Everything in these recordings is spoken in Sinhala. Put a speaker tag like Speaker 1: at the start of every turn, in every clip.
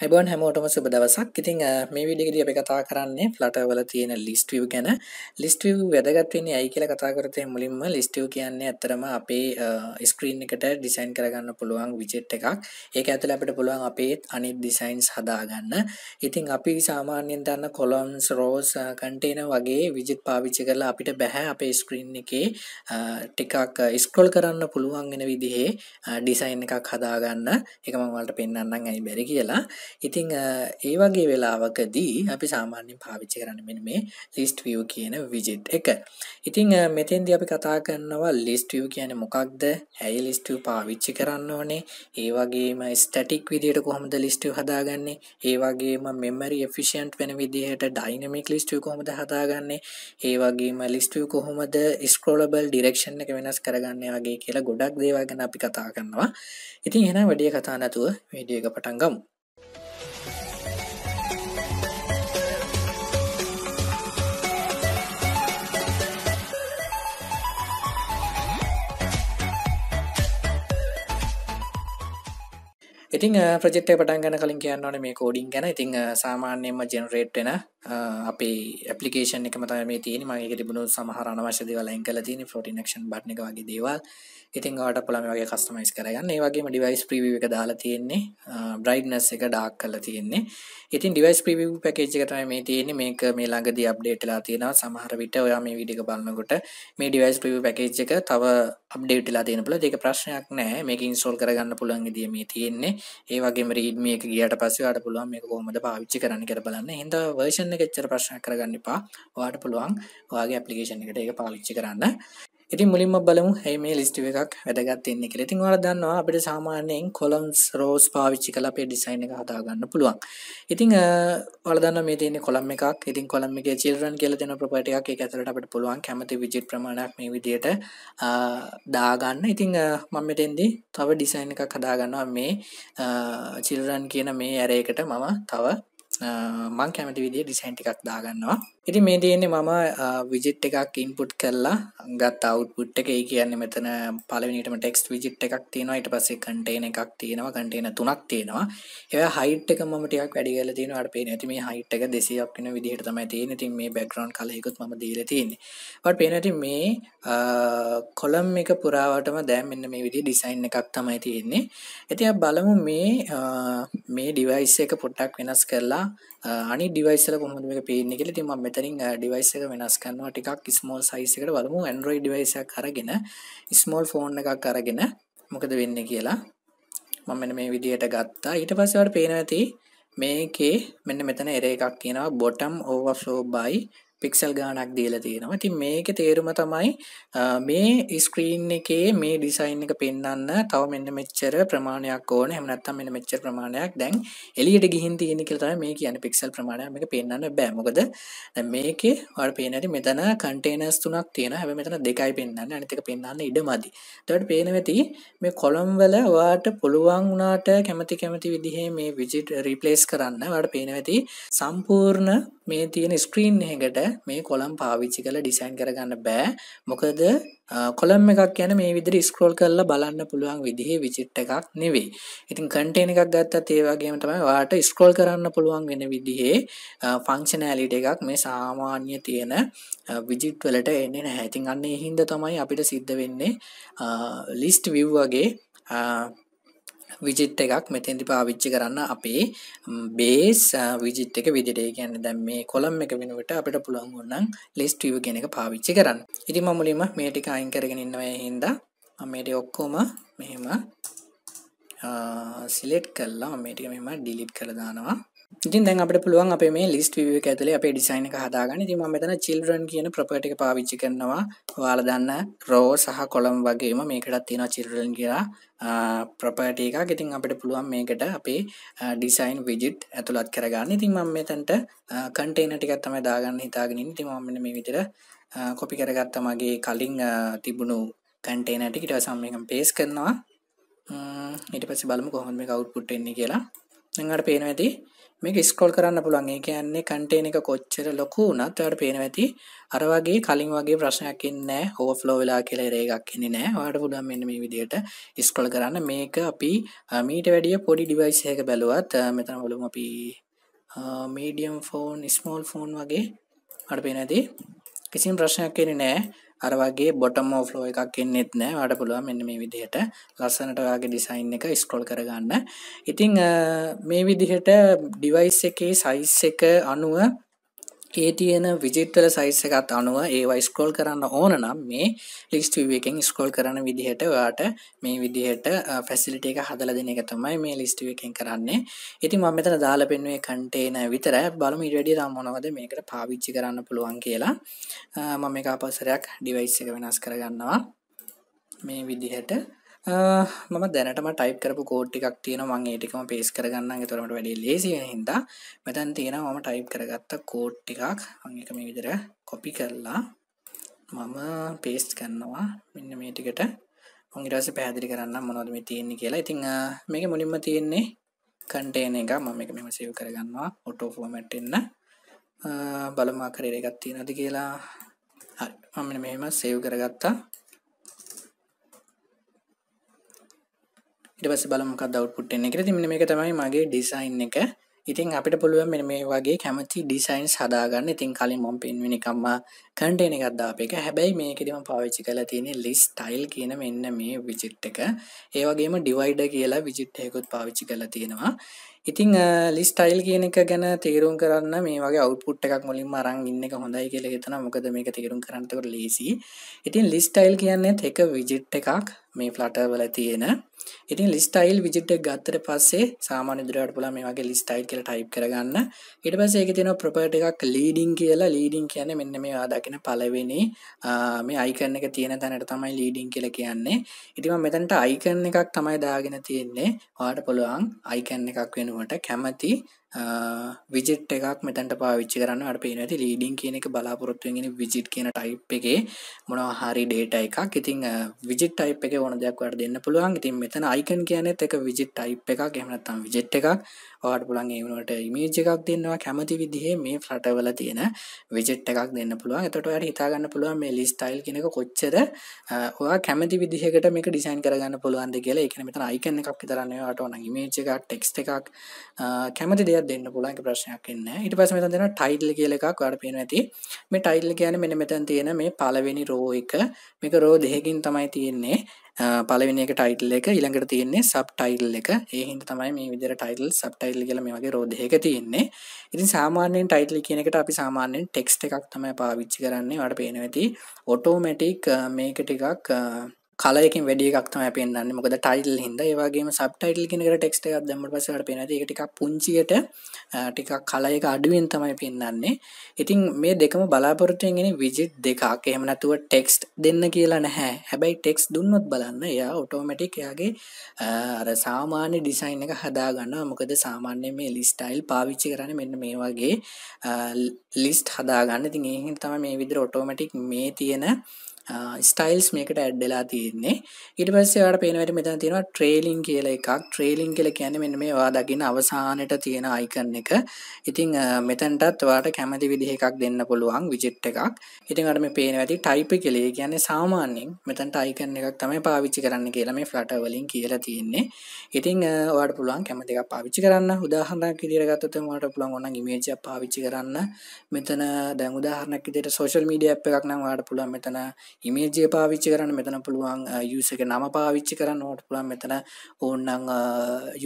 Speaker 1: හැබන් හැමෝටම සුබ දවසක් ඉතිං මේ විඩිගිරිය අප කතා කරන්නේ ෆලටවල තියෙන ලිස්ටව ගැන ලිස්ටව වැදගත්වන්නේ ඇයි කියල කතා කරතය මුලින්ම ලිස්ටව කියන්නේ ඇතරම අපේ ස්ක්‍රීන් uh, එකට ඩිසයින් කරගන්න පුළුවන් විජෙට් එකක් ඒක ඇතුල අපට පුළුවන් අපේත් අනිත් ඩිසයින්ස් හදාගන්න ඉතිං අපි සාමාන්‍යෙන් දන්න කොලොන්ස් රෝස් කන්ටේන වගේ විජිත් පාවිච්චි කරලා අපිට බැහැ අපේ ස්ක්‍රීන් එකේ uh, ටිකක් ඉස්කොල් uh, කරන්න පුළුවන්ගෙන විදිහේ ඩිසයින් එකක් හදාගන්න එකමංවලට පෙන්න්නන්න ඇයි බැරි කියලා ඉතිං ඒ වගේ වෙලාවකදී අපි සාමාන්‍යෙන් පාවිච්චි කරන්න මෙ මේ ලිස්ට වියව කියන විජිට් එක ඉතිං මෙතෙන්ද අපි කතා කරනවා ලිස්ටියව කියන මොකක්ද ඇයි ලිස්ටිය පාවිච්චි කරන්න ඕනේ ඒවගේම ස්ටටික් විදිට කොහොමද ලිස්ටිය හදාගන්නේ ඒවගේම මෙමරි එෆිෂන්ට් වෙන විදිහට ඩයිනමික් ලිස්ටිය කොහොමද හදාගන්නේ ඒවගේම ලිස්ටිය කොහොමද ස්කෝලබල් ඩිරක්ෂණ එක වෙනස් කරගන්න වගේ කියලා ගොඩක් දේවාගෙන අපි කතා කරනවා ඉතින් හෙන වැඩිය කතා නැතුව විඩිය එක පටන්ගමු ඉතිං ප්‍රජෙක්්ට පටන් ගන කලින් කියන්න ඕන මේ කෝඩින් ගැන ඉතිං සාමාන්‍යයෙන්ම ජෙනරේට්ෙන අපේ පපිකේෂන එක මතම මේ තියෙන මගේ තිබුණු සමහරන වශදවල ඇංකල තින ෆොටිනක්ෂන් බට්න වගේ දේවල් ඉතින් ඔට පුළම වගේ කස්ටමයිස් කරගන්න ඒ වගේ ඩිවයිස් ප්‍රීව එක දාලා තියෙන්නේ බ්‍රයිඩ්නස් එක ඩාක් කල තියෙන්නේ ඉතින් ඩිවයිස් ප්‍රීව පැකේජ්කටන මේ තියෙන්නේ මේක මේ ළඟද අප්ඩේටලා තියෙනවා සමහර විට ඔයා මේ විඩික බලන්නකොට මේ ඩිවයිස් ප්‍රීව පැකේජ් එක තව අප්ඩේටලා තියෙන පුළ දෙක ප්‍රශ්නයක් නෑ මේක ඉන්සෝල් කරගන්න පුළන් දිය මේ තියෙන්නේ ඒ වගේ රීඩ් මේ එක ගියට පස්සේ අට පුළුවන් මේ කොහොමද පාවිච්චි කරන්න කර බලන්න හිද වර්ෂණ එක එච්චර ප්‍රශ්න කරගන්න එපා වාට පුළුවන් වාගේ අපපලිකේෂන් එකට එක පාවිච්චි කරන්න ඉතින් මුලින්ම බලමු ඇයි මේ ලිස්ට් එකක් වැදගත් වෙන්නේ කියලා. ඉතින් ඔයාලා දන්නවා අපිට සාමාන්‍යයෙන් කොලම්ස් රෝස් පාවිච්චි කරලා අපේ ඩිසයින් එක හදා ගන්න පුළුවන්. ඉතින් ඔයාලා දන්නවා මේ තියෙන්නේ කොලම් එකක්. ඉතින් කොලම් එකේ children කියලා දෙන property එකක්. ඒක ඇතුළට අපිට පුළුවන් කැමති widget ප්‍රමාණයක් මේ විදියට දාගන්න. ඉතින් මම මෙතෙන්දී තව ඩිසයින් එකක් හදා ගන්නවා මේ children කියන මේ array එකට මම තව මං කැමති විදියට ඩිසයින් ටිකක් දාගන්නවා. ඉති මේ තියෙන්නේ මම විජිට් එකක් ඉන්පුට් කරලා ගත් අවුට්පුට් එක ඒ කියන්නේ මෙතන පළවෙනිටම ටෙක්ස්ට් විජිට් එකක් තියෙනවා ඊට පස්සේ කන්ටේන එකක් තියෙනවා කන්ටේන තුනක් තියෙනවා ඒවා හයිට් එක මම ටිකක් වැඩි කරලා තියෙනවා අර පේන ඇති මේ හයිට් එක 200ක් වෙන විදිහට තමයි තියෙන්නේ ඉතින් මේ බෑග්ග්‍රවුන්ඩ් කලර් එකත් මම දීලා තියෙන්නේ ඔයාලට පේන ඇති මේ කොලම් එක පුරාවටම දැන් මෙන්න මේ විදිහේ ඩිසයින් එකක් තමයි තියෙන්නේ ඉතින් බලමු මේ මේ ඩිවයිස් එක පොඩ්ඩක් වෙනස් කරලා අනි ඩිවයිසල කොහොමද මේක පේන්නේ කියලා ඉතින් මම මෙතනින් ඩිවයිස් එක වෙනස් කරනවා ටිකක් ස්මෝල් සයිස් එකට බලමු Android ඩිවයිස් එකක් අරගෙන ස්මෝල් ෆෝන් එකක් අරගෙන මොකද වෙන්නේ කියලා මම මෙන්න මේ විදිහට ගත්තා ඊට පස්සේ වල පේනවා ඇති මේකේ මෙන්න මෙතන එර එකක් තියෙනවා බොටම් ඕවර්ෆ්ලෝ බයි පික්සල් ගානක් දීලා තියෙනවා ති මේක තේරුම තමයි මේ ස්ක්‍රීන් එකේ මේ ඩිසයින් එක පෙන්න්න තව මෙන්න මෙච්චර ප්‍රමාණයක් ඕන හමනත්තම් මෙ මෙච්චර ප්‍රමාණයක් දැන් එලියට ගිහින් තියෙන කලතම මේ කියන පික්සල් ප්‍රමාණයම එක පෙන්න්න බෑමොකද මේකේ වඩ පේනට මෙතන කන්ටේනස් තුනක් තියෙන හැම මෙතන දෙකයි පෙන්න්න අනිතක පෙන්න්න ඉඩ මදි තට පේනවති මේ කොළම්වල වාට පුළුවන් වනාට කැමති කැමති විදිහේ මේ විජිට රිපලේස් කරන්න වඩ පේනවති සම්පූර්ණ මේ තියෙන ස්ක්‍රීන් එකට මේ කොළම් පාවිච්චි කළ ඩිසයින් කරගන්න බෑ මොකද කොළම් එකක් යන මේ විදිරි ස්ක්‍රෝල් කරලා බලන්න පුළුවන් විදිහේ විචිට්ට එකක් නෙවෙයි ඉතින් කටේන එකක් ගත්තත් ඒවාගේම තමයි වාට ස්ක්‍රෝල් කරන්න පුළුවන් වෙන විදිහේ ෆංක්ෂනෑලිට එකක් මේ සාමාන්‍ය තියෙන විජිට් වලට එන්නේ නැහැ ඉතින් අන්න හින්ද තමයි අපිට සිද්ධ වෙන්නේ ලිස්ට් වව් වගේ විජිත් එකක් මෙතෙන්දි පාවිච්චි කරන්න අපේ බේස් විජිත් එක විදිට කියන්න දැම් මේ කොළම් එක වෙනුවට අපිට පුළුවන් ගොන්නම් ලෙස්ටව කෙන එක පාවිච්චි කරන්න ඉති මමුලිම මේටික අයින් කරගෙන ඉන්නවය හින්ද අමට ඔක්කෝම මෙහෙම සිලෙට් කල්ලා මේටික මෙම ඩිලිට් කරදානවා ඉතින් දැන් අපට පුළුවන් අපේ මේ ලිස්ට විව ඇතුලේ අපේ ඩිසයින් එක හදාගන්න. ඉතින් මම මෙතන children කියන property එක පාවිච්චි කරනවා. ඔයාලා දන්න row සහ column වගේම මේකටත් තියෙනවා children කියලා ප්‍රපටි එකක් ඉතින් අපට පුළුවන් මේකට අපේ ඩිසයින් විජිට් ඇතුළත් කරගන්න ඉතින් මම මෙතන්ට කන්ටේන ටිකත් තමයි දාගන්න හිතාගෙන ඉන්නේ ඉතින් මම මෙන්න මේ විදිහට කොපි කරගත්ත මගේ කලින් තිබුණු කන්ටේනර් ටික ඊට පස්සේ මම මේකම paste කරනවා ඊට පස්සේ බලමු කොහොමද මේක output වෙන්නේ කියලා දැන් අපට පේනවා ඇති මේක ස්ක්‍රෝල් කරන්න පුළුවන් ඒ කියන්නේ කන්ටේන එක කොච්චර ලොකු වුණත් ඔයාලට පේනවා ඇති අර වගේ කලින් වගේ ප්‍රශ්නයක් ඉන්නේ නැහැ ඕවර්ෆ්ලෝ වෙලා කියලා ඉරේකක් ඉන්නේ නැහැ ඔයාලට පුළුවන් මෙන්න මේ විදිහට ස්ක්‍රෝල් කරන්න මේක අපි මීට වැඩිය පොඩි ඩිවයිස් එකක බැලුවත් මෙතන බලමු අපි මීඩියම් ෆෝන් ස්මෝල් ෆෝන් වගේ අපිට පේන ඇති කිසිම ප්‍රශ්නයක් එන්නේ නැහැ අර වගේ බොටම් ෝෆ්ලෝ එකක් එන්නෙත් නෑ වට පුළුවන් මෙන්න මේ විදිහට ලස්සනට ඔයාගේ ඩිසයින් එක ස්කොල් කරගන්න ඉතිං මේ විදිහට ඩිවයිස් එකේ සයිස් එක අනුව ඒ තියෙන විජිත්තල සයිස් එකත් අනුව ඒවා ස්කෝල් කරන්න ඕන නම් මේ ලිස්ට එකෙන් ස්කෝල් කරන විදිහට ඔයාට මේ විදිහට ෆැසිලිට එක හදල දෙන එක තමයි මේ ලිස්ට එකෙන් කරන්නේ ඉති මම මෙතන දාල පෙන්ුවේ කන්ටේන විතර බලම ඉඩඩි රම්මොනවද මේකට පාවිච්චි කරන්න පුළුවන් කියලා මම එක අපසරයක් ඩිවයිස් එක වෙනස් කරගන්නවා මේ විදිහට මම දැනටම ටයිප් කරපු කෝට්ටිකක් තියෙන මං ඒටිකම පේස් කරගන්න තොරමට වැඩි ලේසිය හින්දා මෙතැන් තියෙන මම ටයිප් කරගත්ත කෝට්ටිකක් අංක මේ විදිර කොපි කරලා මම පේස්ට කරන්නවා මෙන්න මේටිකට ඔංගිරස පැදිරි කරන්න මොනොද මේ තියෙන්නේ කියලා ඉතිං මේක මුලින්ම තියෙන්නේ කන්ටේන එක මම එක මෙම සව් කරගන්නවා ඔටෝ ෆෝමට්ටන්න බලමාකරේරගත් තියෙනද කියලා හරි මම මෙහෙම සෙව් කරගත්තා ඉට පස බලමක් දවට්පුට් එන්න එකර තිමන මේ තමයි මගේ ඩිසයින් එක ඉතින් අපිට පුළුවන් මෙ මේ වගේ කැමති ඩිසයින්ස් හදාගන්න ඉතින් කලින් මොම් පෙන්වෙනිකම්මා කටේන ගත්දාප එක හැබැයි මේකෙදම පාවිච්චි කල තියෙන ලිස් ටයිල් කියන මෙන්න මේ විජිට් එක ඒවගේම ඩිවයිඩ කියලා විජිට්යකුත් පාවිච්චි කල තියෙනවා ඉතිං ලිස්ටයිල් කියන එක ගැන තේරුම් කරන්න මේ වගේ අවුපුට් එකක් මුලින් අරං ඉන්න එක හොඳයි කියල හිතන මොකද මේක තේරුම් කරන්නකට ලේසි ඉතින් ලිස්ටයිල් කියන්නේ එක විජිට් එකක් මේ ෆලටවල තියෙන ඉතින් ලිස්ටයිල් විජිට් එක ගත්තට පස්සේ සාමාන්‍ය දුරට පුලා මේ වගේ ලිස්ටයිල් කියලා ටයිප් කරගන්න ඊට පස්සේ ඒකේ තියෙන ප්‍රොපර්ටි එකක් ලීඩින් කියලා ලීඩින් කියන්නේ මෙන්න මේවා දකින පළවෙනි මේ අයිකන් එක තියෙන තැනට තමයි ලීඩින් කියලා කියන්නේ ඉතින් මම මෙතනට අයිකන් එකක් තමයි දාගෙන තියෙන්නේ ඔයාලට පුළුවන් අයිකන් එකක් වෙන ගැනීමට කැමැති විජෙට් එකක් මෙතැන්ට පාවිච්චි කරන්න අට පේනති ලීඩින් කියන එක බලාපොරොත්තුවගෙන විජිට් කියන ටයිප් එකේ මොනවා හරි ඩේට එකක් ඉතින් විජිට් ටයිප් එක ඕන දෙයක් වැඩ දෙන්න පුළුවන් ඉතින් මෙතන අයිකන් කියනෙත් එක විජිට් ටයිප් එකක් එමනත්තම් විජෙට් එකක් වාට පුළන් ඒවනට ඉමේජ් එකක් දෙන්නවා කැමති විදිහේ මේ ෆ්ලටවල තියෙන විජෙට් එකක් දෙන්න පුළුවන් එතට වැඩ හිතාගන්න පුළුවන් මේ ලිස්ටයිල් කෙනෙක කොච්චර ඔයා කැමති විදිහකට මේක ඩිසයින් කරගන්න පුළුවන්ද කියලා එකන මෙතන අයිකන එකක් තරන්නවාට ඕන ඉමේජ් එකක් ටෙක්ස් එකක් කැමති ලිය දෙන්න පුලන් ප්‍රශ්නයක් එන්න ඉට පස මෙතන් දෙෙන ටයිල් කියල එකක් වඩ පෙන ඇති මේ ටයිල් කියන මෙන මෙතන් තියෙන මේ පලවෙනි රෝ එක මේක රෝ දෙහකින් තමයි තියෙන්නේ පලවෙනි එක ටයිටල් එක ඉළඟට තියෙන්නේ සබ් ටයිල් එක ඒහින්ද තමයි මේ විදිර ටයිල් සබ් ටයිල් කියල මේ වගේ රෝධයක තියෙන්නේ ඉතින් සාමාන්‍යෙන් ටයිටල් කියනකට අපි සාමාන්‍යෙන් ටෙක්ස් එකක් තමයි පාවිච්චි කරන්නේ වට පේනවැති ඔටෝමැටික් මේක ටිකක් කලයකින් වැඩි එකක්ම පෙන්න්න මොකද ටයිල් හිද ඒවාගේ සබ්ටයිල් කෙනකට ටෙක්ට එකක් දමට පසට පෙන ටික් පුංචියට ටිකක් කලයක අඩුවෙන් තමයි පෙන්න්නන්නේ ඉතින් මේ දෙකම බලාපොරතුයෙන්ගෙන විජිත් දෙකක් එහමනතුව ටෙක්ස්ට් දෙන්න කියලා නැහැ හැබැයි ටෙක්ස් දුන්නොත් බලන්න එයා ඔටෝමටික් එයාගේ අර සාමාන්‍ය ඩිසයින් එක හදාගන්න මොකද සාමාන්‍ය මේ ලිස්ටයිල් පාවිච්චි කරන මෙන්න මේ වගේ ලිස්ට් හදාගන්න තින් ඒහින් තම මේ විදිර ඔටෝමටික් මේ තියෙන ස්ටයිල්ස් මේකට ඇඩ්ඩලා තියෙන්නේ ඉට පස්සේවට පේනවට මෙතන තියෙනවා ට්‍රේලිං කියල එකක් ට්‍රේලිං කියල කියැන මෙ මේවා දකින අවසානයට තියෙන අයිකන්න එක ඉතිං මෙතැන්ටත් වාට කැමති විදිහ එකක් දෙන්න පුළුවන් විජිට් එකක් ඉතින් අට මේ පේනවැති ටයිප කෙලේ කියන්නේ සාමාන්‍යෙන් මෙතැන්ට අයිකන්න එකක් තමයි පාවිච්චි කරන්න කියලා මේ ෆලටවලින් කියලා තියෙන්නේ ඉතිං වාට පුළුවන් කැමතික පාවිච්චි කරන්න උදාහරක් ඉදිරගත්තතුමට පුළුවන් ඔන්න ඉමේජ පාවිච්චි කරන්න මෙතන දැන් උදාහරනක් ඉදිට සෝශල් මීඩිය අප් එකක් නම් වාට පුළුවන් මෙතන ඉමේජය පාවිච්චි කරන්න මෙතන පුළුවන් යසක නම පාවිච්චි කරන්න ඕට පුළන් මෙතන ඕන්නං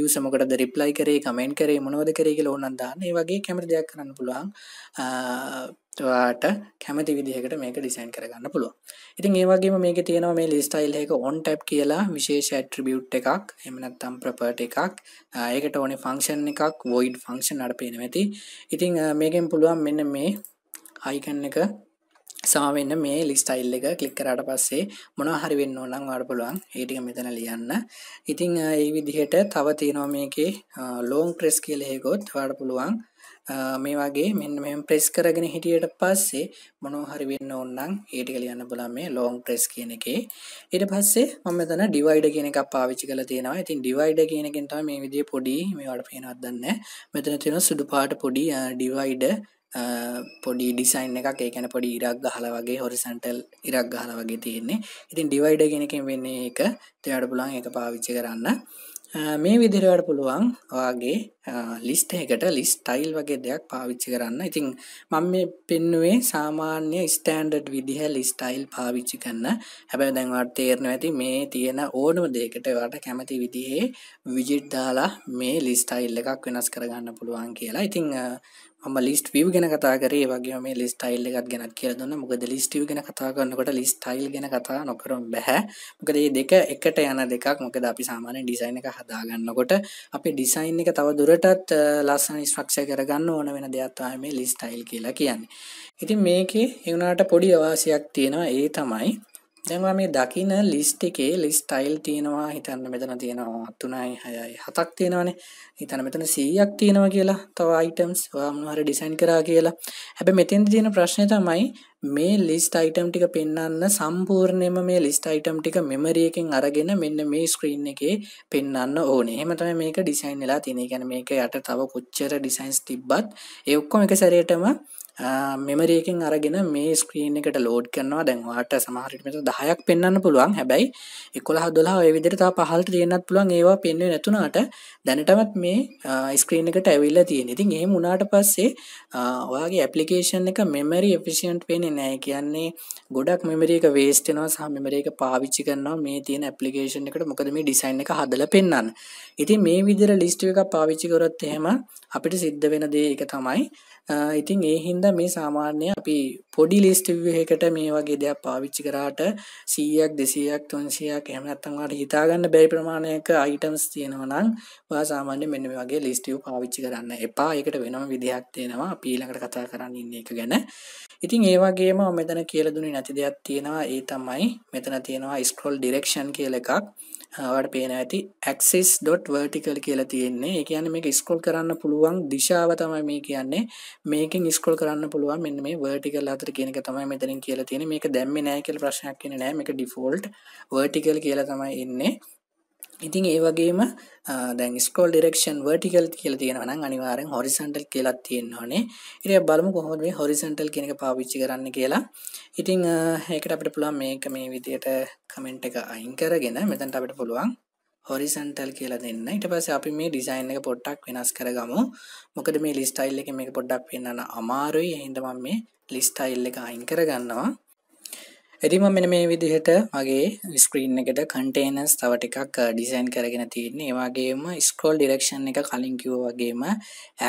Speaker 1: යසමකට රිප්ලයි කරේ කමෙන්ට කරේ මොනවද කරේගල ඕනන්දාන්න ඒ වගේ කැමති දෙයක් කරන්න පුළුවන් ට කැමති විදිහකට මේක ඩිසයින් කරගන්න පුළුව ඉතින් ඒවගේ මේක තියෙනවා මේ ලිස්ටයිල් එක ඔන් ටැප් කියලා විශේෂ ඇට්‍රිබියුට් එකක් එමනත්තම් ප්‍රපර්ට එකක් ඒකට ඕනේ ෆංක්ෂන් එකක් වොයිඩ් ෆංක්ෂන් අට පේනවැති ඉතිං මේකෙන් පුළුවන් මෙන්න මේ අයිකන්න එක සාමන්න මේ ලිස්ටයිල් එක කලික් කරට පස්සේ මොන හරි වෙන්න ඕනම් වාඩ පුළුවන් ඒටික මෙතන ලියන්න ඉතිං ඒ විදිහට තව තියෙනවා මේකේ ලෝන් ප්‍රෙස් කියලෙකොත් වාඩ පුළුවන් මේ වගේ මෙන්න මෙම ප්‍රෙස් කරගෙන හිටියට පස්සේ මොනෝ හරි වෙන්න ඔන්නම් ඒටික ලියන්න පුළන් මේ ලෝන් ප්‍රෙස් කියන එකේ ඉට පස්සේ මම තන ඩිවයිඩ කියන එකක් පාවිච්චි කල තියෙනවා ඉතින් ඩිවයිඩ කියනකින්ට මේ විදිිය පොඩි මේවට පේෙනත් දන්න මෙතන තියෙන සුදු පාට පොඩි ඩිවයිඩ පොඩි ඩිසයින් එකක් ඒකැන පොඩි ඉරක් ගහල වගේ හොරිසන්ටල් ඉරක් ගහල වගේ තියෙන්නේ ඉතින් ඩිවයිඩ ගෙනකින් වෙන්නේ එක තයාට පුළන් එක පාවිච්චි කරන්න මේ විදිරවට පුළුවන් වගේ ලිස්ට එකට ලිස් ටයිල් වගේ දෙයක් පාවිච්චි කරන්න ඉතිං මං මේ පෙන්නුවේ සාමාන්‍ය ස්ටෑන්ඩඩ් විදිහ ලිස්ටයිල් පාවිච්චි කරන්න හැබැ දැන්වට තේරණ ඇති මේ තියෙන ඕනම දෙකට වට කැමති විදිහේ විජිට් දාලා මේ ලිස්ටයිල් එකක් වෙනස් කරගන්න පුළුවන් කියලා ඉතිං ම ලිස්ට වව ගෙන කතාර වගේ මේ ලිස් ටයිල් එකත් ගැත් කිය දුන්න මොකද ලිස්ටව ගෙන කතාගන්නකට ලිස් ටයිල් ගෙන කතා නොකරුම් බැහැ මොකද ඒ දෙක එකට යන දෙකක් මොකද අපි සාමානය ඩිසයින් එක හදාගන්නකොට අපි ඩිසයින් එක තව දුරටත් ලස්සන ස්්‍රක්ෂය කරගන්න ඕන වෙන දෙයක්ත්වා මේ ලිස් ටයිල් කියලා කියන්නේ ඉතින් මේකේ එවුණට පොඩි අවාසියක් තියෙනවා ඒ තමයි දැන්වා මේ දකින ලිස්ට එකේ ලිස් ටයිල් තියෙනවා හිතන්න මෙතන තියෙනවා අත්තුනයි හයයි හතක් තියෙනවානේ හිතන මෙතන සීයක් තියෙනවා කියලා තව අයිටම්ස් වාමනුහර ඩිසයින් කරා කියලා හැබ මෙතෙන් තියෙන ප්‍රශ්නය තමයි මේ ලිස්ට අයිටම් ටික පෙන්න්න සම්පූර්ණයම මේ ලිස්ට අයිටම් ටික මෙමරියකින් අරගෙන මෙන්න මේ ස්ක්‍රීන් එකේ පෙන්න්න ඕනේ හෙමතම මේක ඩිසයින් වෙලා තියෙන ගැන මේක යට තව කොච්චර ඩිසයින්ස් තිබ්බත් එඔක්කොම එක සැරයටම මෙමරයකින් අරගෙන මේ ස්ක්‍රීන් එකට ලෝඩ් කරනවා දැන්වාට සමහරිටමට දහයක් පෙන්න්න පුළුවන් හැබැයි එකොළහ දොලා විදිරතා පහල්ට තියන්නත් පුළුවන් ඒවා පෙන්ව නැතුනාට දැනටමත් මේ ස්ක්‍රීන් එකට ඇවිල්ල තියෙන ඉතින් ඒ මුණට පස්සේ ඔයාගේ ඇපලිකේෂන් එක මෙමරි එපිසින්ට් පෙන නෑ කියන්නේ ගොඩක් මෙමරේක වේස්ටනවා සහ මෙමරේක පාවිච්චි කරනවා මේ තියෙන ඇපලිකේෂන් එකට මොකද මේ ඩිසයින් එක හදල පෙන්න්න ඉතින් මේ විදිර ලිස්ට එක පාවිච්චි කරොත් එහෙම අපිට සිද්ධ වෙන දේ එක තමයි ඉතින් ඒ හින්දා මේ සාමාන්‍ය අපි පොඩි ලිස්ට් එකකට මේ වගේ දෙයක් පාවිච්චි කරාට 100ක් 200ක් 300ක් එහෙම නැත්නම් ඔයාලට හිතා ගන්න බැරි ප්‍රමාණයක අයිටම්ස් තියෙනවා නම් ඔයා සාමාන්‍යයෙන් මෙන්න මේ වගේ ලිස්ට් එක පාවිච්චි කරන්න එපා. ඒකට වෙනම විදිහක් තියෙනවා. අපි ඊළඟට කතා කරන්න ඉන්නේ ඒක ගැන. ඉතින් ඒ වගේම මෙතන කියලා දුන්නේ නැති දෙයක් තියෙනවා. ඒ තමයි මෙතන තියෙනවා scroll direction කියලා එකක්. වට පේන ඇති ඇක්සිස් ඩොට් වර්ටිකල් කියලා තියෙන්නේ ඒ කියන්නේ මේක ස්ක්‍රෝල් කරන්න පුළුවන් දිශාව තමයි මේ කියන්නේ මේකෙන් ස්ක්‍රෝල් කරන්න පුළුවන් මෙන්න මේ වර්ටිකල් අතර කියන එක තමයි මෙතනින් කියලා තියෙන්නේ මේක දැම්මේ නැහැ කියලා ප්‍රශ්නයක් කියන්නේ නැහැ මේක ඩිෆෝල්ට් වර්ටිකල් කියලා තමයි ඉන්නේ ඉතින් ඒවගේම දැන් ස්කෝල් ඩිරක්ෂන් වර්ටිකල් කියල තියෙනවන අනිවාරෙන් හොරිසන්ටල් කියලත් තියෙන්න්නවානේ ඉරය බලම කොහොම මේ හොරිසන්ටල් කෙනෙක පාවිච්චි කරන්න කියලා ඉතිං ඒකට අපට පුළුවන් මේක මේ විදියට කමෙන්ට් එක අයින් කරගෙන මෙතැන්ට අපට පුළුවන් හොරිසන්ටල් කියල දෙන්න ඉට පස අපි මේ ඩිසයින් එක පොට්ටක් වෙනස් කරගමු මොකද මේ ලිස්ටයිල් එක මේ පොඩ්ඩක් වෙන්න අමාරුයි හින්දම මේ ලිස්ටයිල් එක අයින් කරගන්නවා ඇතිම මෙන මේ විදිහට මගේ ස්ක්‍රීන් එකට කන්ටේනස් තව ටිකක් ඩිසයින් කරගෙන තියෙන්නේ ඒවාගේම ස්කෝල් ඩිරක්ෂන් එක කලින් කිව්ව වගේම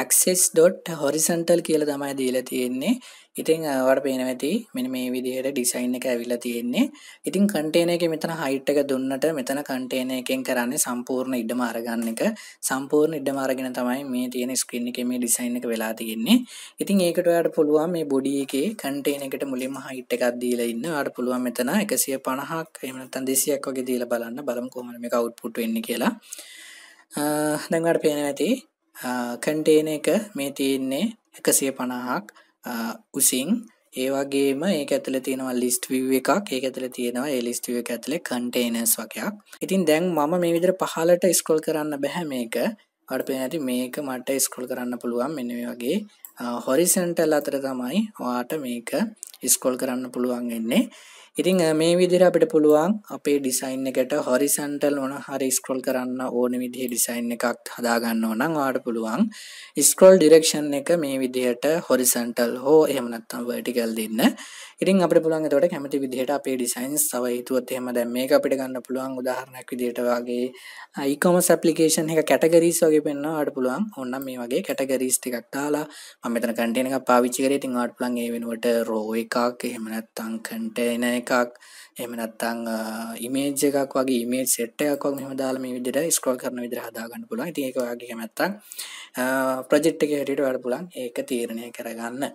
Speaker 1: ඇක්සෙස් ඩොට් හොරිසන්ටල් කියල තමයි දීලා තියෙන්නේ ඉතින් වට පේන ඇති මෙ මේ විදිහට ඩිසයින් එක ඇවිල්ලා තියෙන්නේ ඉතින් කටේන එක මෙතන හයිට් එක දුන්නට මෙතන කටේන එකෙන් කරන්නේ සම්පූර්ණ ඉඩම අරගන්න එක සම්පූර්ණ ඉඩම අරගෙන තමයි මේ තියෙන ස්ක්‍රීන් එක මේ ඩිසයින් එක වෙලා තියෙන්නේ ඉතින් ඒකට ඔයාට පුළුවන් මේ බොඩි එකේ කන්ටේන එකට මුලින්ම හයිට් එකක් දීලා ඉන්න ඔයාට පුළුවන් මෙතන 150ක් එහෙම නැත්නම් 200ක් වගේ දීලා බලන්න බලමු කොහොමද මේක අවුට්පුට් වෙන්නේ කියලා දැන්වට පේන ඇති කන්ටේන එක මේ තියෙන්නේ එකසිය පණහක් උසින් ඒවගේම ඒ ඇතල තියෙනවා ලිස්ට වව එකක් ඒ ඇතල තියෙනවා එලිස්ටව එක ඇතලේ කන්ටේනස් වකයක් ඉතින් දැන් මම මේ විදිර පහලට ස්කොල් කරන්න බැහැ මේක අඩ පෙනැති මේක මට ස්කොල් කරන්න පුළුවන් මෙන වගේ හොරිසන්ටල් අතර තමයි වාට මේක ඉස්කොල් කරන්න පුළුවන් වෙන්නේ ඉතින් මේ විදිහට අපිට පුළුවන් අපේ ඩිසයින් එකට හොරිසන්ටල් ඕන හරි ස්ක්‍රෝල් කරන්න ඕන විදිහේ ඩිසයින් එකක් හදා ගන්න ඕන නම් ඔයාලට පුළුවන් ස්ක්‍රෝල් ඩිරෙක්ෂන් එක මේ විදිහට හොරිසන්ටල් හෝ එහෙම නැත්නම් වර්ටිකල් දෙන්න. ඉතින් අපිට පුළුවන් එතකොට කැමති විදිහට අපේ ඩිසයින්ස් තව හිතුවත් එහෙම දැන් මේක අපිට ගන්න පුළුවන් උදාහරණයක් විදිහට වගේ e-commerce application එක categories වගේ පෙන්වන්නට පුළුවන් ඕන්න මේ වගේ categories ටිකක් දාලා මම මෙතන content එකක් පාවිච්චි කරේ ඉතින් ඔයාලට පුළුවන් ඒ වෙනුවට row එකක් එහෙම නැත්නම් container එකක් එහෙම නැත්නම් ඉමේජ් එකක් වගේ ඉමේජ් සෙට් එකක් වගේ මෙහෙම දාලා මේ විදිහට ස්ක්‍රෝල් කරන විදිහට හදා ගන්න පුළුවන්. ඉතින් ඒක ඔයාගේ කැමැත්තක් ප්‍රොජෙක්ට් එකේ හැටියට ඔයාලට පුළුවන් ඒක තීරණය කරගන්න.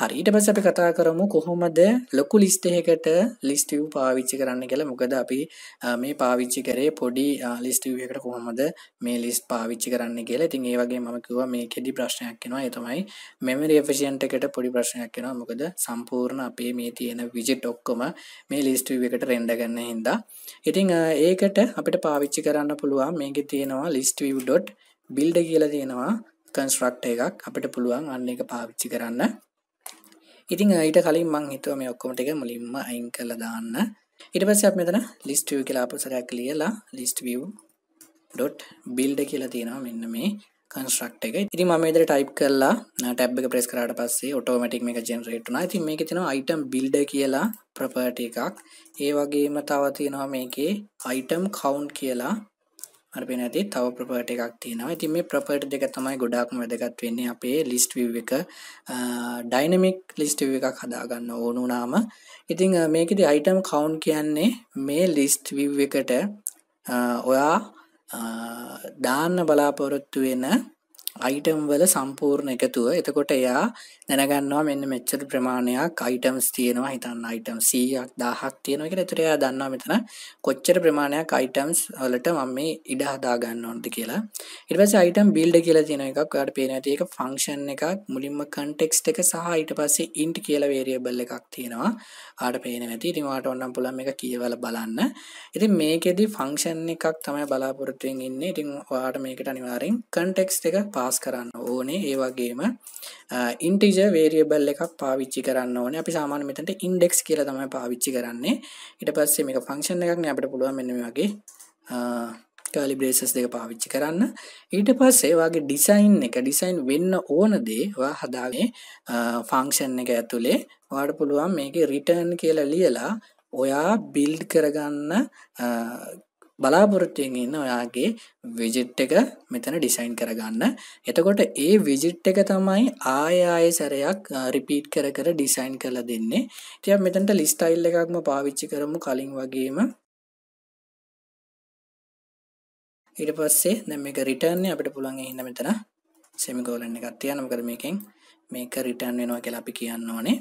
Speaker 1: හරි ඊට පස්සේ අපි කතා කරමු කොහොමද ලොකු ලිස්ට් එකකට ලිස්ට් view පාවිච්චි කරන්න කියලා. මොකද අපි මේ පාවිච්චි කරේ පොඩි ලිස්ට් view එකකට කොහොමද මේ ලිස්ට් පාවිච්චි කරන්න කියලා. ඉතින් ඒ වගේ මම කිව්වා මේකෙදි ප්‍රශ්නයක් එනවා. ඒ තමයි memory efficient එකට පොඩි ප්‍රශ්නයක් එනවා. මොකද සම්පූර්ණ අපේ මේ තියෙන widget ඔක්කොම මේ ලිස්ට් view එකට රෙන්ඩර් කරන්න හින්දා. ඉතින් ඒකට අපිට පාවිච්චි කරන්න පුළුවන් මේකේ තියෙනවා list view.build කියලා තියෙනවා කන්ස්ට්‍රක්ට එකක් අපිට පුළුවන් අන්න එක පාවිච්චි කරන්න ඉතින් ඊට කලින් මං හිතුව මේ ඔක්කොම ටික මුලින්ම අයින් කරලා දාන්න ඊට පස්සේ අපි මෙතන list view කියලා අපු සරයක් ලියලා list view dot build කියලා තියෙනවා මෙන්න මේ කන්ස්ට්‍රක්් එක ඉතිරි ම මේදර ටයිප් කරලා ටැබ් එක ප්‍රෙස් කරට පස්සේ ඔටෝමටික් එක ජෙනරේටන ති මේක තින අයිටම් බිල්ඩ කියලා ප්‍රපට එකක් ඒ වගේම තව තියෙනවා මේකේ අයිටම් කවුන්් කියලා අර පෙන ඇති තව ප්‍රපර්ට් එකක් තියෙනවා. ඉතින් මේ ප්‍රපර්ට් දෙක තමයි ගොඩාක්ම වැදගත් වෙන්නේ අපේ ලිස්ට් view එක ඩයිනමික් ලිස්ට් view එකක් හදාගන්න ඕන වුණාම. ඉතින් මේකෙදි item count කියන්නේ මේ ලිස්ට් view එකට ඔයා දාන්න බලාපොරොත්තු වෙන අයිටම් වල සම්පූර්ණ එකතුව එතකොට එයා දැනගන්නවා මෙන්න මෙච්චර ප්‍රමාණයක් අයිටම්ස් තියෙනවා හිතන්න අයිටම් 100ක් 1000ක් තියෙනවා කියලා. එතකොට එයා දන්නවා මෙතන කොච්චර ප්‍රමාණයක් අයිටම්ස් වලට මම මේ ඉඩ හදා ගන්න ඕනද කියලා. ඊට පස්සේ අයිටම් බිල්ඩ් කියලා තියෙන එකක් ඔයාලට පේනවා ඇති. ඒක ෆන්ක්ෂන් එකක් මුලින්ම කන්ටෙක්ස්ට් එක සහ ඊට පස්සේ int කියලා වේරියබල් එකක් තියෙනවා. ඔයාලට පේනවා ඇති. ඉතින් ඔයාලට ඕනම් පුළුවන් මේක කියවලා බලන්න. ඉතින් මේකෙදි ෆන්ක්ෂන් එකක් තමයි බලාපොරොත්තු වෙන්නේ. ඉතින් ඔයාලට මේකට අනිවාර්යෙන් කන්ටෙක්ස්ට් එක පාස් කරන්න ඕනේ ඒ වගේම ඉන්ටිජ වේරියබල් එකක් පාවිච්චි කරන්න ඕනේ අපි සාමාන්‍ය මෙතනට ඉන්ඩෙක්ස් කියලා තමයි පාවිච්චි කරන්නේ ඊට පස්සේ මේක ෆන්ක්ෂන් එකක් නේ අපිට පුළුවන් මෙන්න මේ වගේ කර්ලි බ්‍රේසස් දෙක පාවිච්චි කරන්න ඊට පස්සේ වගේ ඩිසයින් එක ඩිසයින් වෙන්න ඕන දේ ඔයා හදාගෙන ෆන්ක්ෂන් එක ඇතුලේ ඔයාට පුළුවන් මේකේ රිටර්න් කියලා ලියලා ඔයා බිල්ඩ් කරගන්න බලාපොරොත්තුවෙන් ඉන්න ඔයාගේ විජිට් එක මෙතන ඩිසයින් කරගන්න එතකොට ඒ විජිට් එක තමයි ආයාය සැරයක් රිපීට් කර කර ඩිසයින් කළ දෙන්නේ තිය මෙතන්ට ලිස්ටයිල් එකක්ම පාවිච්චි කරමු කලින් වගේම ඉට පස්සේ දැම එක රිටර්න්නේ අපට පුළන් එහින්න මෙතන සෙමිකෝලන්න එකත්තියනම කරමකින් මේක රිටන් වෙනවා කියලා අපි කියන්න ඕනේ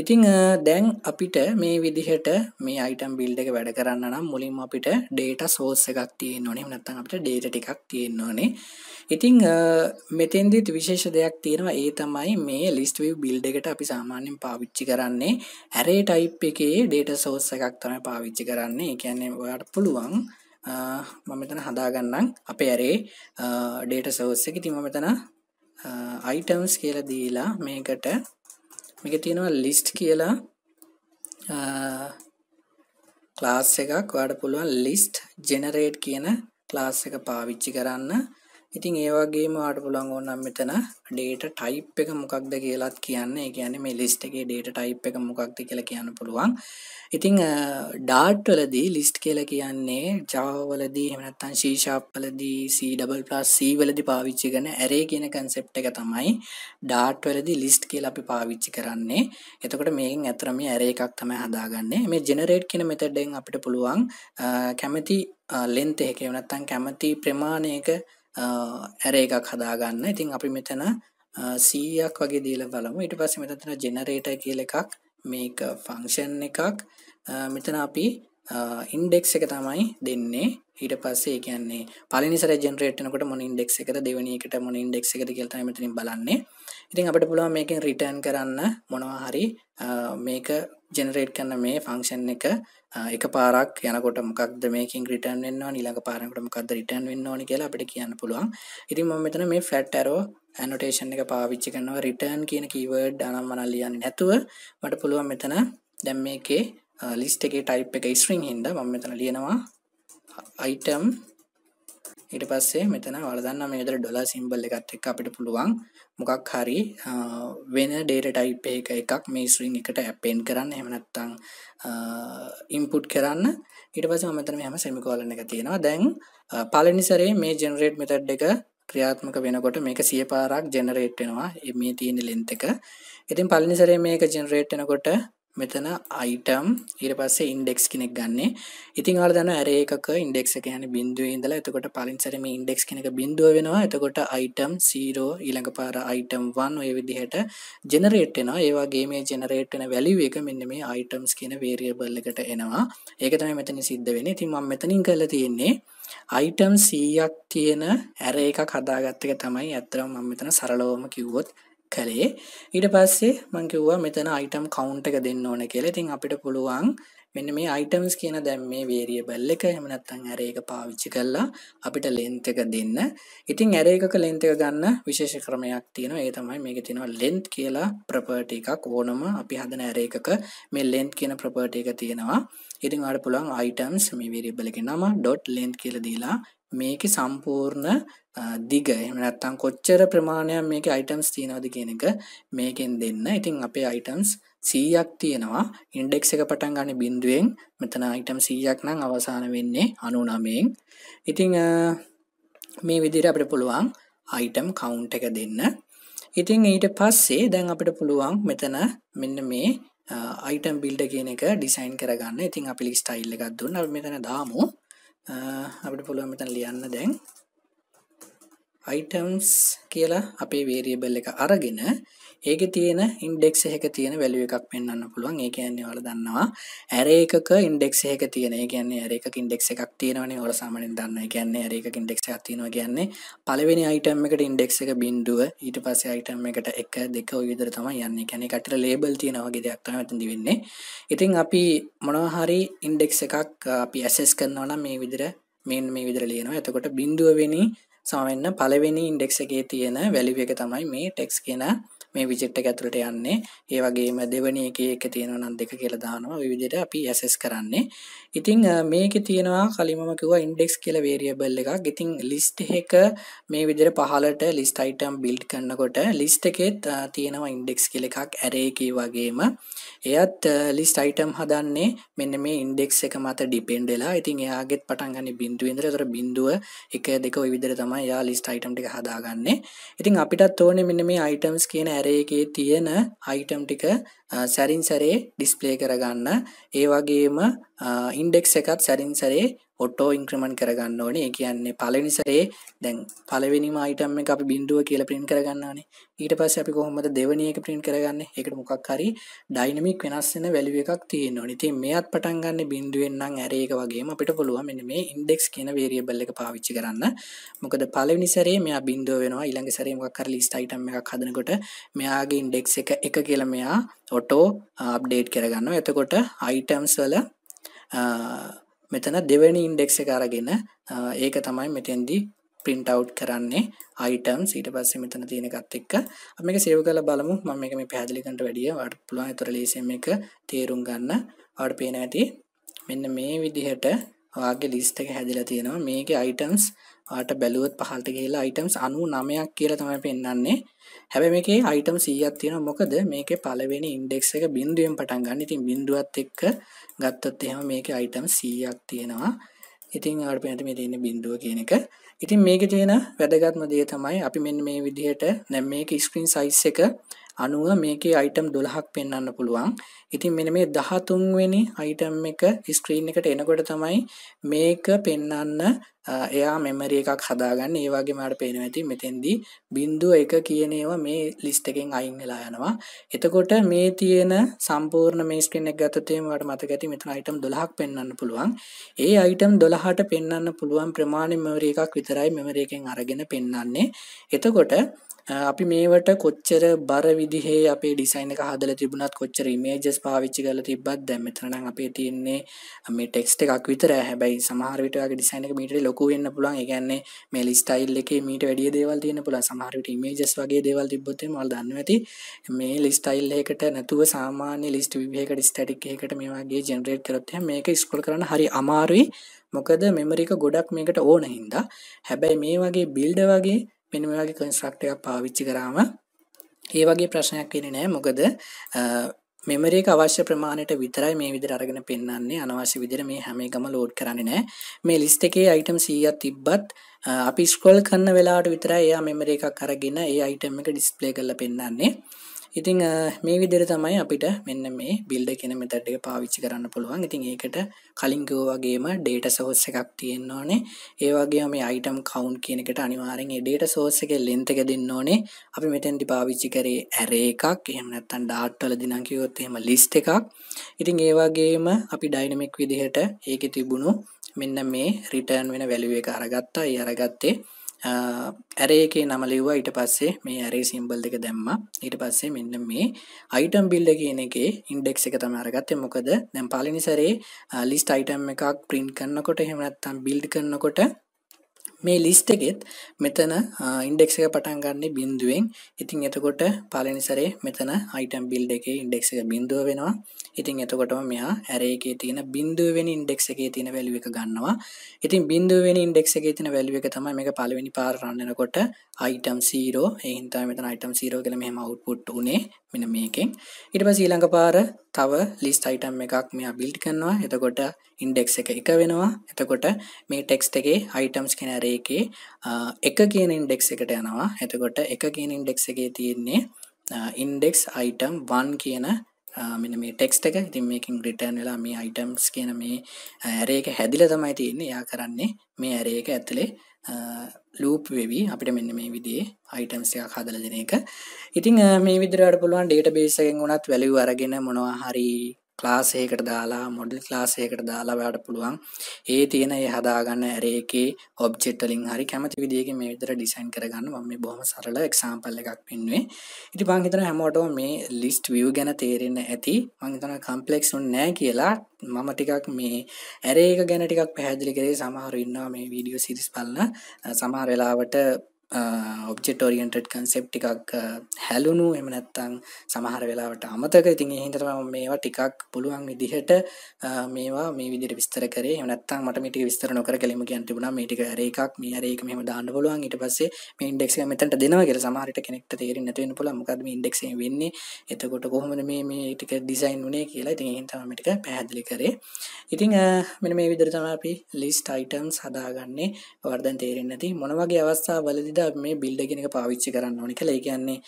Speaker 1: ඉතිං දැන් අපිට මේ විදිහට මේ අයිටම් බිල්ඩ එක වැඩ කරන්න නම් මුලින්ම අපිට ඩේට සෝස් එකක් තියෙන් ඕනේ නැත්තන් අපට ඩේට ටිකක් තියෙන්න ඕනේ ඉතිං මෙතෙන්දිත් විශේෂ දෙයක් තියෙනවා ඒ තමයි මේ ලිස්ටවව් බිල්ඩ එකට අපි සාමාන්‍යෙන් පාවිච්චි කරන්නේ ඇරේ ටයිප් එකේ ඩේට සෝස් එකක් තම පාවිච්චි කරන්නේ කියන්නේ ඔයාට පුළුවන් මම මෙතන හදාගන්නම් අපේ ඇරේ ඩේට සෝස්ස එක තිම මෙතන අයිටම්ස් කියලා දීලා මේකට මේක තියෙනවා ලිස්ට් කියලා ක්ලාස් එකක් ඔයාට පුළුවන් ලිස්ට් ජෙනරේට් කියන ක්ලාස් එක පාවිච්චි කරන්න ඉතින් ඒ වගේම ඔයාලට පුළුවන් ඕනනම් මෙතන data type එක මොකක්ද කියලාත් කියන්න. ඒ කියන්නේ මේ list එකේ data type එක මොකක්ද කියලා කියන්න පුළුවන්. ඉතින් dart වලදී list කියලා කියන්නේ Java වලදී එහෙම නැත්නම් C# වලදී C++ C වලදී පාවිච්චි කරන array කියන concept එක තමයි dart වලදී list කියලා අපි පාවිච්චි කරන්නේ. එතකොට මේකෙන් ඇත්තටම මේ array එකක් තමයි හදාගන්නේ. මේ generate කියන method එකෙන් අපිට පුළුවන් කැමැති length එකේ නැත්නම් කැමැති ප්‍රමාණයක ඇර එකක් හදාගන්න ඉතින් අපි මෙතන සීයක් වගේ දීල බලමු ඉට පස්ස මෙතන ජෙනරේට කියල එකක් මේක ෆංක්ෂන් එකක් මෙතන අපි ඉන්ඩෙක් එක තමයි දෙන්නේ ඊට පස්සේ කියන්නේ පලනි සර ජෙනරේටනකට මොන ඉන්ඩෙක් එකද දෙවනි එකට මොන ඉන්ඩෙක් එකද කියලට මෙතනින් බලන්නේ ඉතින් අපට පුළුවන් මේකෙන් රිටර්න් කරන්න මොනවා හරි මේක ජෙනරේට් කරන මේ ෆංක්ෂන් එක එක පාරක් යනකොට මොකක්ද මේකින් රිටර්න් වෙන්නවා නිලඟ පාරකට මොකක්ද රිටර්න් වෙන්න ඕනි කියලා අපිට කියන්න පුළුවන් ඉතින් මම මෙතන මේ ෆැට් ඇරෝ ඇනොටේෂන් එක පාවිච්චි කරනවා රිටර්න් කියන කීවර්ඩ් අනම් මනල් ලියන්නේ නැතුව මට පුළුවන් මෙතන දැන් මේකේ ලිස්ට් එකේ ටයිප් එක ස්ට්‍රිං හින්දා මම මෙතන ලියනවා item ඊට පස්සේ මෙතන වලදන්න මේ විතර ඩොලා සිම්බල් එකත් එක්ක අපිට පුළුවන් මොකක් හරි වෙන ඩේට ටයිප් එක එකක් මේ ස්ට්‍රින් එකට ඇපෙන් කරන්න එහෙම නැත්නම් ඉන්පුට් කරන්න ඊට පස්සේ මම මෙතන මෙහෙම සෙමිකෝලන් එක තියෙනවා දැන් පළවෙනි සැරේ මේ ජෙනරේට් මෙතඩ් එක ක්‍රියාත්මක වෙනකොට මේක සිය පාරක් ජෙනරේට් වෙනවා මේ තියෙන ලෙන්ත් එක. ඉතින් පළවෙනි සැරේ මේක ජෙනරේට් වෙනකොට මෙතන අයිටම් ඊට පස්සේ ඉන්ඩෙක්ස් කෙනෙක් ගන්නේ ඉතින් ඔයාලා දන්නවා array එකක ඉන්ඩෙක්ස් එක කියන්නේ බිංදුවේ ඉඳලා එතකොට පළවෙනි සැරේ මේ ඉන්ඩෙක්ස් කෙනෙක් බිංදුව වෙනවා එතකොට අයිටම් 0 ඊළඟ පාර අයිටම් 1 ඔය විදිහට ජෙනරේට් වෙනවා ඒ වගේ මේ ජෙනරේට් වෙන වැලියු එක මෙන්න මේ items කියන variable එකට එනවා ඒක තමයි මෙතන සිද්ධ වෙන්නේ ඉතින් මම මෙතනින් කරලා තියෙන්නේ අයිටම් 100ක් තියෙන ඇර එකක් හදාගත්ත එක තමයි අත්‍තරම මම මෙතන සරලවම කිව්වොත් කළේ ඊට පස්සේ මංකිව්වා මෙතන අයිටම් කවුන්ට එක දෙන්න ඕන කෙල ඉතින් අපිට පුළුවන් මෙන්න මේ අයිටම්ස් කියන දැම් මේ වේරිය බල්ල එක හෙමනත්තන් ඇරඒක පාවිච්චි කල්ලා අපිට ලෙන්තක දෙන්න ඉතින් ඇරඒක ලෙන්තක ගන්න විශේෂ ක්‍රමයක් තියෙන ඒ තමයි මේක තිනවා ලෙන්ත් කියලා ප්‍රපර්ට එකක් ඕනම අපි හදන ඇරඒකක මේ ලෙන්ත් කියන ප්‍රපර්ට එක තියෙනවා ඉතින් අඩ පුළන් අයිටම්ස් මේ වේරිය බලක නම ඩොට් ලෙන්ත් කියල දීලා මේක සම්පූර්ණ දිග එහෙම නැත්නම් කොච්චර ප්‍රමාණයක් මේකේ අයිටම්ස් තියෙනවද කියන එක මේකෙන් දෙන්න. ඉතින් අපේ අයිටම්ස් 100ක් තියෙනවා. ඉන්ඩෙක්ස් එක පටන් ගන්න බිඳුවෙන් මෙතන අයිටම් 100ක් නම් අවසාන වෙන්නේ 99න්. ඉතින් මේ විදිහට අපිට පුළුවන් අයිටම් කවුන්ට් එක දෙන්න. ඉතින් ඊට පස්සේ දැන් අපිට පුළුවන් මෙතන මෙන්න මේ අයිටම් බිල්ඩ කියන එක ඩිසයින් කරගන්න. ඉතින් අපි ලිස්ට් ස්ටයිල් එකක් දුන්නා. අපි මෙතන දාමු. අපිට පුළුවන් මෙතන ලියන්න දැන් items කියලා අපේ variable එක අරගෙන ඒකේ තියෙන ඉන්ඩෙක්ස් එකක තියෙන වැලියු එකක් පෙන්වන්න පුළුවන්. ඒ කියන්නේ ඔයාලා දන්නවා array එකක ඉන්ඩෙක්ස් එකක තියෙන. ඒ කියන්නේ array එකක ඉන්ඩෙක්ස් එකක් තියෙනවනේ. ඔයාලා සාමාන්‍යයෙන් දන්නවා. ඒ කියන්නේ array එකක ඉන්ඩෙක්ස් එකක් තියෙනවා කියන්නේ පළවෙනි item එකට ඉන්ඩෙක්ස් එක බිංදුව ඊට පස්සේ item එකට 1 2 ඔය විදිහට තමයි යන්නේ. ඒ කියන්නේ කටට ලේබල් තියෙනවා වගේ දෙයක් තමයි මෙතනදි වෙන්නේ. ඉතින් අපි මොනවා හරි ඉන්ඩෙක්ස් එකක් අපි access කරනවා නම් මේ විදිහට මෙන්න මේ විදිහට ලියනවා. එතකොට බිංදුව වෙන්නේ සාමෙන්න්න පලවෙනි ඉන්ඩෙක්ස එකේ තියෙන වැලිව එක තමයි මේ ටෙක්ස් කියෙන මේ විජෙට් එක ඇතුළට යන්නේ ඒ වගේම දෙවනි එකේ එක තියෙනවා නම් දෙක කියලා දානවා ওই විදිහට අපි ඇසස් කරන්නේ ඉතින් මේකේ තියෙනවා කලින්ම කිව්වා ඉන්ඩෙක්ස් කියලා වේරියබල් එකක් ඉතින් ලිස්ට් එක මේ විදිහට පහලට ලිස්ට් අයිටම් බිල්ඩ් කරනකොට ලිස්ට් එකේ තියෙනවා ඉන්ඩෙක්ස් කියලා එකක් array එකේ වගේම එයත් ලිස්ට් අයිටම් හදන්නේ මෙන්න මේ ඉන්ඩෙක්ස් එක මත ඩිපෙන්ඩ් වෙලා ඉතින් එයාගෙත් පටන් ගන්න බිඳුව ඉඳලා ඒතර බිඳුව එක දෙක ওই විදිහට තමයි එයා ලිස්ට් අයිටම් ටික හදාගන්නේ ඉතින් අපිටත් ඕනේ මෙන්න මේ අයිටම්ස් කියන ඇරේ එකේ තියෙන අයිටම් ටික සැරින් සැරේ ඩිස්ප්ලේ කරගන්න ඒ වගේම ඉන්ඩෙක්ස් එකත් සැරින් සැරේ ඔට්ටෝ ඉන්ක්‍රමන් කරගන්න ඕනේ කියන්නේ පලනිසරේ දැන් පලවෙනිම අයිටම් එක අපි බින්දුව කියලා print කරගන්නානේ ඊට පස්සේ අපි කොහොමද දෙවෙනි එක print කරගන්නේ ඒකට මොකක් හරි ඩයිනමික් වෙනස් වෙන වැලියු එකක් තියෙන්න ඕනේ ඉතින් මෙයත් පටන් ගන්න බින්දුවෙන් නම් array එක වගේම අපිට පුළුවන් මෙන්න මේ index කියන variable එක පාවිච්චි කරන්න මොකද පළවෙනි සැරේ මෙයා බින්දුව වෙනවා ඊළඟ සැරේ මොකක් හරි list item එකක් හදනකොට මෙයාගේ index එක එක කියලා මෙයා auto uh, update කරගන්නවා එතකොට items වල uh, මෙතන දෙවැනි ඉන්ඩෙක්ස කරගෙන ඒක තමයි මෙතෙන්දී පින්ට අව් කරන්නේ අයිටම් සීට පස්සේ මෙතන තියෙනකත් එක්ක මේක සේව කළ බලමු මම එක මේ පැදිලිකට වැඩිය වට පුළුවන් ඇතුර ලේසම එක තේරුම් ගන්න අඩ පේන ඇති මෙන්න මේ විදිහට වාගේ ලිස්ට එක හැදිලා තියෙනවා මේක අයිටම්ස් ආට බැලුවත් පහල්ට කියලා අයිටම්ස් අනු නමයක් කියලා තමයි පෙන්න්නන්නේ හැබැ මේකේ අයිටම් සීයක් තියෙන මොකද මේක පලවෙනි ඉන්ඩෙක්ස් එක බින්දුවෙන් පටන් ගන්න ඉතින් බින්දුවත් එක්ක ගත්තොත් එහෙම මේක අයිටම් සීයක් තියෙනවා ඉතින් අඩපනට මේ තියන්න බින්දුව කියන එක ඉතින් මේක තියෙන වැදගත්ම දේ තමයි අපි මෙන්න මේ විදිහට නැම් මේක ස්ක්‍රීන් සයිස් එක අනුව මේකේ අයිටම් 12ක් පෙන්වන්න පුළුවන්. ඉතින් මෙන්න මේ 13 වෙනි අයිටම් එක ස්ක්‍රීන් එකට එනකොට තමයි මේක පෙන්වන්න එයා මෙමරි එකක් හදාගන්නේ. ඒ වගේම ආට පේනවා ඇති මෙතෙන්දී 01 කියන ඒවා මේ ලිස්ට් එකෙන් අයින් වෙලා යනවා. එතකොට මේ තියෙන සම්පූර්ණ මේ ස්ක්‍රීන් එක ගත්තොත් එහෙම ඔයාලට මතක ඇති මෙතන අයිටම් 12ක් පෙන්වන්න පුළුවන්. ඒ අයිටම් 12ට පෙන්වන්න පුළුවන් ප්‍රමාණය මෙමරි එකක් විතරයි මෙමරි එකෙන් අරගෙන පෙන්වන්නේ. එතකොට අපි මේවට කොච්චර බර විදිහේ අපේ ඩිසයින් එක හදලා තිබුණත් කොච්චර ඉමේජස් පාවිච්චි කරලා තිබ්බත් දැන් මෙතන නම් අපේ තියෙන්නේ මේ ටෙක්ස්ට් එකක් විතරයි හැබැයි සමහර විට ඔයාගේ ඩිසයින් එක මීට ලොකු වෙන්න පුළුවන් ඒ කියන්නේ මේ ලිස්ට් ස්ටයිල් එකේ මීට වැඩිය දේවල් තියෙන පුළුවන් සමහර විට ඉමේජස් වගේ දේවල් තිබ්බොත් එහෙම ඔයාලා දන්නවා ඇති මේ ලිස්ට් ස්ටයිල් එකකට නැතුව සාමාන්‍ය ලිස්ට් view එකකට ස්ටැටික් එකකට මේ වගේ ජෙනරේට් කරොත් එහෙනම් මේක ස්ක්‍රෝල් කරන්න හරි අමාරුයි මොකද මෙමරික ගොඩක් මේකට ඕන හින්දා හැබැයි මේ වගේ බිල්ඩ වගේ මෙනමගේ කන්ස්්‍රක්ටයක් පාවිච්චි කරාම ඒ වගේ ප්‍රශ්නයක් වෙන නෑ මොකද මෙමරේක අවශ්‍ය ප්‍රමාණයට විතරයි මේ විදිහට අරගෙන පෙන්වන්නේ අනවශ්‍ය විදිහට මේ හැම එකම ලෝඩ් කරන්නේ නැහැ මේ ලිස්ට් එකේ අයිටම් 100ක් තිබ්බත් අපි ස්ක්‍රෝල් කරන වෙලාවට විතරයි එයා මෙමරි එකක් අරගෙන ඒ අයිටම් එක ඩිස්ප්ලේ කරලා පෙන්වන්නේ ඉතිං මේ විදිර තමයි අපිට මෙන්න මේ බිල්ඩ කෙන මෙතට් එක පාවිච්චි කරන්න පුළුවන් ඉතින් ඒකට කලින්ගෝ වගේම ඩේට සෝස්ස එකක් තියෙන්න්න ඕනේ ඒවගේ මේ අයිටම් කවුන්් කියනකට අනිවාරෙන් ඩේට සෝස්ස එක ලෙන්තක දෙන්න ඕනේ අපි මෙතැන්ටි පාවිච්චි කරේ ඇරේ එකක් එහමනත්තන් ඩාට්වල දිනකිවොත් එහෙම ලිස්ට එකක් ඉතිං ඒවාගේම අපි ඩයිනමෙක් විදිහට ඒක තිබුණු මෙන්න මේ රිටර්න් වෙන වැලුවේ එක අරගත්තා ඒ අරගත්තේ ඇරේකේ නම ලිව්වා ඊට පස්සේ මේ ඇරේ සිම්බල් දෙක දැම්මා ඊට පස්සේ මෙන්න මේ අයිටම් බිල්ඩ කියන එකේ ඉන්ඩෙක්ස් එක තමයි අරගත්තේ මොකද දැන් පළවෙනි සැරේ ලිස්ට් අයිටම් එකක් print කරනකොට එහෙම නැත්නම් build කරනකොට මේ ලිස්ට එකෙත් මෙතන ඉන්ඩෙක්ස එක පටන් ගන්න බින්දුවෙන් ඉතින් එතකොට පලනි සරේ මෙතන අයිටම් බිල්ඩ එක ඉන්ඩෙක්ස එක බින්දුව වෙනවා ඉතින් එතකොටම මෙයා ඇරේකේ තියෙන බින්දුවෙන් ඉන්ඩෙක්ස එකේ තියෙන වැලුව එක ගන්නවා ඉතින් බින්දුවෙන් ඉන්ඩෙක්ස එකේ තියෙන වැලුව එක තමයි මේක පළවෙනි පාර රන්නනකොට අයිටම් සීරෝ එහින්තා මෙතන අයිටම් සීරෝ කියලා මෙහෙම අවුට්පුට් උනේ මෙන මේකෙන් ඉට පස් ඊළඟ පාර තව ලිස්ට අයිටම් එකක් මෙයා බිල්ට් කරනවා එතකොට ඉන්ඩෙක්ස් එක එක වෙනවා එතකොට මේ ටෙක්ස්ට එකගේ අයිටම්ස් කෙනරේකේ එක කියන ඉන්ඩෙක්ස් එකට යනවා එතකොට එක කියන ඉන්ඩෙක්ස් එකේ තියෙන්නේ ඉන්ඩෙක්ස් අයිටම් වන් කියන මෙන මේ ටෙක්ස්ට එක ඉතින් මේකින් රිටර්න් වෙලා මේ අයිටම්ස් කියන මේ ඇරේක හැදිල තමයි තියන්නේ යා කරන්නේ මේ ඇරේක ඇතුළේ ලූප් වෙවි අපිට මෙන්න මේ විදිේ අයිටම්සයක් හදල දෙන එක ඉතිං මේ විදරට පුළුවන් ඩේට බේසයෙන් ගුණත් වැලි අරගෙන මොනවා හරි ක්ලාස් එකකට දාලා මොඩල් ක්ලාස් එකකට දාලා ඔයාලට පුළුවන් ඒ තියෙන ඒ හදාගන්න array එකේ object වලින් හරි කැමති විදිහකින් මේ විතර design කරගන්න මම මේ බොහොම සරල example එකක් පෙන්නුවේ. ඉතින් මම හිතනවා හැමෝටම මේ list view ගැන තේරෙන්න ඇති. මම හිතනවා complex උන් නැහැ කියලා මම ටිකක් මේ array එක ගැන ටිකක් පැහැදිලි කරේ සමහරු ඉන්නවා මේ video series බලන සමහර වෙලාවට ඔබ්ෙට් ෝරියන්ටඩ් කන්සෙප් ටිකක් හැලුණු එමනැත්තං සමහර වෙලාවට අමතක ඉතින් හිතරම මේවා ටිකක් පුළුවන් විදිහට මේවා මේ විදිර විස්තර කරේ නත්තන් මටමිට විස්තර නොකර කලීම ගැන්තිබුණ මේටික රේකක් මේ රේක මෙම දාන්න පුලුවන් ඉට පස්සේ මේ ඉන්ඩෙක් මෙතට දෙනවගේ සමහරට කෙනෙක්ට තේර නැතිවෙන පුල මොකද ඉන්ඩෙක් වෙන්නේ එතකොට කොහොමද මේ මේ ටික ඩිසයින් වනේ කියලා ඉතින් හිතමටික පැහැදිලි කරේ ඉතිං මෙන මේ විදරතම අපි ලිස් ටයිටම් සදාගන්නේ වර්ධන් තේරෙන් නැති මොනවගේ අවස්ථා වලදි විදිද මේ බිල්ඩ කෙනෙක පාවිච්චි කරන්න ඕනික ලේගන්නේ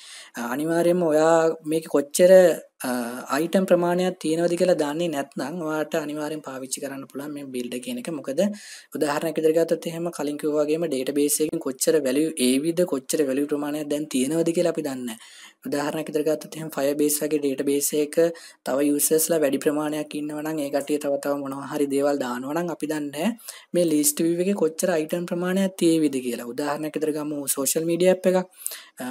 Speaker 1: අනිවාරයම ඔයා මේක කොච්චර අයිටම් ප්‍රමාණයක් තියෙනවද කියලා දන්නේ නැත්නම් ඔයාට අනිවාර්යෙන් පාවිච්චි කරන්න පුළුවන් මේ build කියන එක. මොකද උදාහරණයක් විදිහට ගත්තොත් එහෙම කලින් කිව්වා වගේම database එකකින් කොච්චර value ඒවිද කොච්චර value ප්‍රමාණයක් දැන් තියෙනවද කියලා අපි දන්නේ නැහැ. උදාහරණයක් විදිහට ගත්තොත් එහෙම Firebase වගේ database එක තව usersලා වැඩි ප්‍රමාණයක් ඉන්නවා නම් ඒ කට්ටිය තව තව මොනවා හරි දේවල් දානවා නම් අපි දන්නේ මේ list view එකේ කොච්චර item ප්‍රමාණයක් තියෙවිද කියලා. උදාහරණයක් විදිහට ගමු social media app එකක්.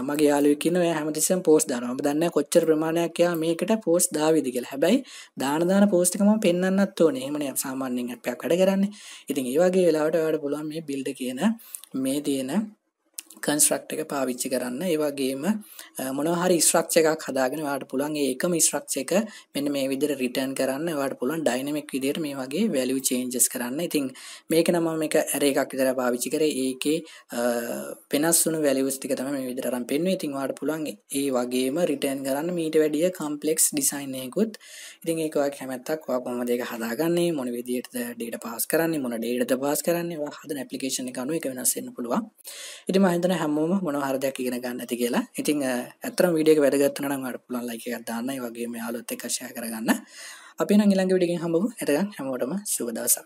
Speaker 1: මගේ යාලුවෙක් ඉන්නවා එයා හැමතිස්සෙම පෝස්ට් දානවා මම දන්නේ කොච්චර ප්‍රමාණයක් එයා මේකට පෝස්ට් දාවිද කියලා හැබැයි දාන දාන පෝස්ට් එක මම පෙන්වන්නත් ඕනේ එහෙමනේ සාමාන්‍යයෙන් අපයක් වැඩ කරන්නේ ඉතින් ඒ වගේ වෙලාවට ඔයාලට පුළුවන් මේ බිල්ඩ් කියන මේ තියෙන කන්ස්ට්‍රක්් එක පාවිච්චි කරන්න ඒවාගේම මොනහරි ස්ට්‍රක්ෂ එකක් හදාගෙන වාට පුළන් ඒකම ස්ට්‍රක්ෂ එක මෙන්න මේ විදිර රිටන් කරන්න වාට පුළන් ඩයිනමෙක් විදිර මේ වගේ වැලිය චේන්ජස් කරන්න ඉතින් මේක නම එක ඇර එකක් විතර පාවිච්චි කර ඒකේ පෙනස්සුන වැලිවස්තික තම මේ විදිරම් පෙන්ව ඉතින් වාට පුළන් ඒ වගේම රිටන් කරන්න මීට වැඩිය කම්පලෙක්ස් ඩිසයින්නයකුත් ඉතින් ඒකවක් හැමැත්තක් වා කොම දෙක හදාගන්නේ මොන විදියට ඩේට පස් කරන්නේ මොන ඩේට පාස් කරන්නේ හද පපලිකේෂණ කනු එක වෙනස්සෙන්න්න පුළුවන් ඉතිම හිද මෙතන හැමෝම මොනහරදයක් ඉගෙන ගන්න ඇති කියලා ඉතින් ඇතරම් විඩියක වැඩගත්වනට මට පුලන් ලයික දන්නයි වගේ යාලොත් එකක්ෂය කරගන්න අපි නංගිලංග විඩිගෙන් හමු ඇතග හැමෝටම සුබදවසක්